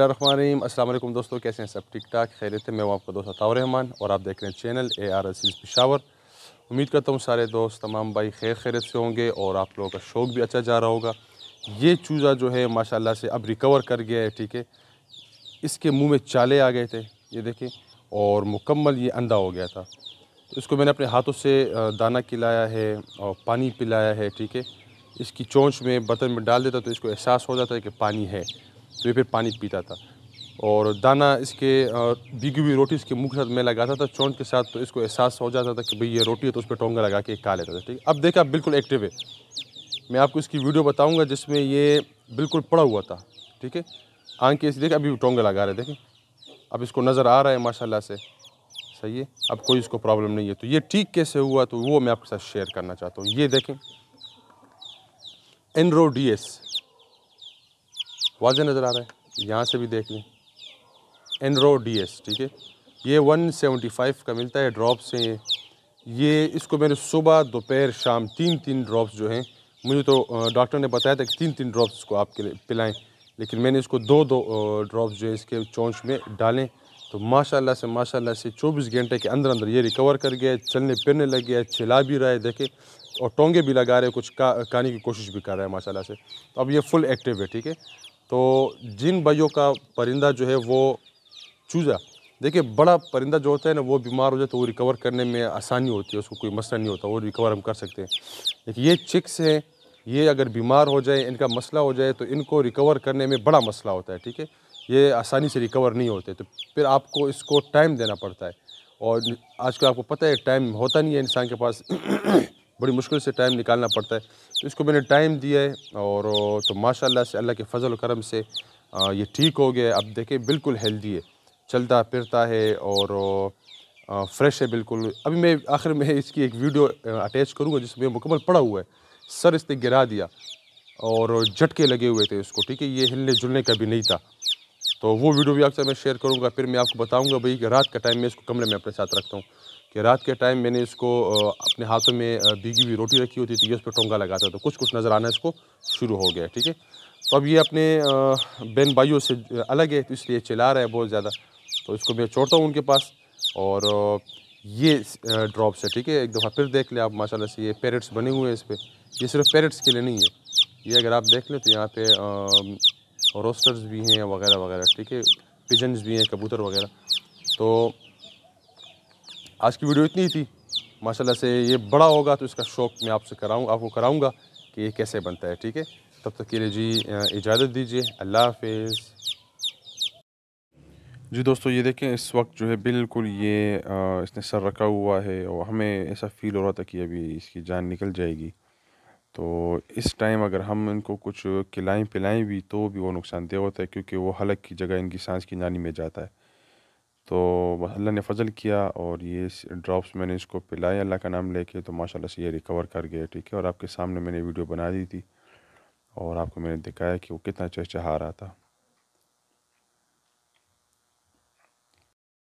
बसमीम अल्लाम दोस्तों कैसे हैं सब ठीक ठाक खैरियत है मैं हूँ आपका दोस्त अतावर रहमान और आप देख रहे हैं channel A R S Peshawar उम्मीद करता हूँ सारे दोस्त तमाम भाई खैर खैरत से होंगे और आप लोगों का शौक़ भी अच्छा जा रहा होगा ये चूज़ा जो है माशाल्लाह से अब रिकवर कर गया है ठीक है इसके मुँह में चाले आ गए थे ये देखें और मुकम्मल ये अंधा हो गया था तो इसको मैंने अपने हाथों से दाना खिलाया है और पानी पिलाया है ठीक है इसकी चोंच में बर्तन में डाल देता तो इसको एहसास हो जाता है कि पानी है तो ये फिर पानी पीता था और दाना इसके भीगी हुई रोटी इसके मुँह के साथ मैं लगाता था चौंट के साथ तो इसको एहसास हो जाता था कि भाई ये रोटी है तो उस पर टोंगा लगा के खा लेता था ठीक अब देखा बिल्कुल एक्टिव है मैं आपको इसकी वीडियो बताऊँगा जिसमें ये बिल्कुल पड़ा हुआ था ठीक है आंखें इसे देखें अभी टोंगा लगा रहे देखें अब इसको नज़र आ रहा है माशाल्लाह से सही है अब कोई इसको प्रॉब्लम नहीं है तो ये ठीक कैसे हुआ तो वो मैं आपके साथ शेयर करना चाहता हूँ ये देखें एनरोडीएस वाजे नज़र आ रहा है यहाँ से भी देख लें एनरो डी एस ठीक है ये 175 का मिलता है ड्रॉप्स हैं ये ये इसको मैंने सुबह दोपहर शाम तीन तीन ड्रॉप्स जो हैं मुझे तो डॉक्टर ने बताया था कि तीन तीन ड्रॉप्स को आपके लिए पिलाएं लेकिन मैंने इसको दो दो ड्रॉप्स जो है इसके चौंच में डालें तो माशाल्लाह से माशाल्लाह से 24 घंटे के अंदर अंदर ये रिकवर कर गया है चलने फिरने लग गया है भी रहा है देखे और टोंगे भी लगा रहे कुछ का, काने की कोशिश भी कर रहा है माशाल्लाह से तो अब ये फुल एक्टिव है ठीक है तो जिन भाइयों का परिंदा जो है वो चूजा देखिए बड़ा परिंदा जो होता है ना वो बीमार हो जाए तो वो रिकवर करने में आसानी होती है उसको कोई मसला नहीं होता वो रिकवर हम कर सकते हैं देखिए ये चिक्स हैं ये अगर बीमार हो जाए इनका मसला हो जाए तो इनको रिकवर करने में बड़ा मसला होता है ठीक है ये आसानी से रिकवर नहीं होते तो फिर आपको इसको टाइम देना पड़ता है और आजकल आपको पता है टाइम होता नहीं है इंसान के पास बड़ी मुश्किल से टाइम निकालना पड़ता है तो इसको मैंने टाइम दिया है और तो माशाल्लाह से अल्लाह के फजल करम से ये ठीक हो गया अब देखें बिल्कुल हेल्दी है चलता फिरता है और फ्रेश है बिल्कुल अभी मैं आखिर में इसकी एक वीडियो अटैच करूँगा जिसमें मुकम्मल पड़ा हुआ है सर इसने गिरा दिया और झटके लगे हुए थे इसको ठीक है ये हिलने जुलने का भी नहीं था तो वो वीडियो भी आपसे मैं शेयर करूँगा फिर मैं आपको बताऊँगा भाई कि रात का टाइम मैं इसको कमरे में अपने साथ रखता हूँ कि रात के टाइम मैंने इसको अपने हाथों में भीगी हुई रोटी रखी होती थी उस पर टोंगा लगा था तो कुछ कुछ नज़र आना इसको शुरू हो गया ठीक है तो अब ये अपने बहन भाइयों से अलग है तो इसलिए चिल्ला रहा है बहुत ज़्यादा तो इसको मैं छोड़ता हूँ उनके पास और ये ड्रॉप्स है ठीक है एक दफ़ा फिर देख लें आप माशाल्लाह से ये पैरेट्स बने हुए हैं इस पर ये सिर्फ पैरेट्स के लिए नहीं है ये अगर आप देख लें तो यहाँ पे रोस्टर्स भी हैं वगैरह वगैरह ठीक है पिजन्स भी हैं कबूतर वगैरह तो आज की वीडियो इतनी ही थी माशाल्लाह से ये बड़ा होगा तो इसका शौक़ मैं आपसे कराऊँ आपको कराऊँगा कि ये कैसे बनता है ठीक है तब तक के लिए जी इजाज़त दीजिए अल्लाह हाफिज़ जी दोस्तों ये देखें इस वक्त जो है बिल्कुल ये आ, इसने सर रखा हुआ है और हमें ऐसा फील हो रहा था कि अभी इसकी जान निकल जाएगी तो इस टाइम अगर हम इनको कुछ खिलाएँ पिलाएँ भी तो भी वो नुकसानदेह होता है क्योंकि वो हलक की जगह इनकी सांस की नानी में जाता है तो अल्लाह ने फजल किया और ये ड्रॉप्स मैंने इसको पिलाए अल्लाह का नाम लेके तो माशाल्लाह से ये रिकवर कर गया ठीक है और आपके सामने मैंने वीडियो बना दी थी और आपको मैंने दिखाया कि वो कितना चहचहा रहा था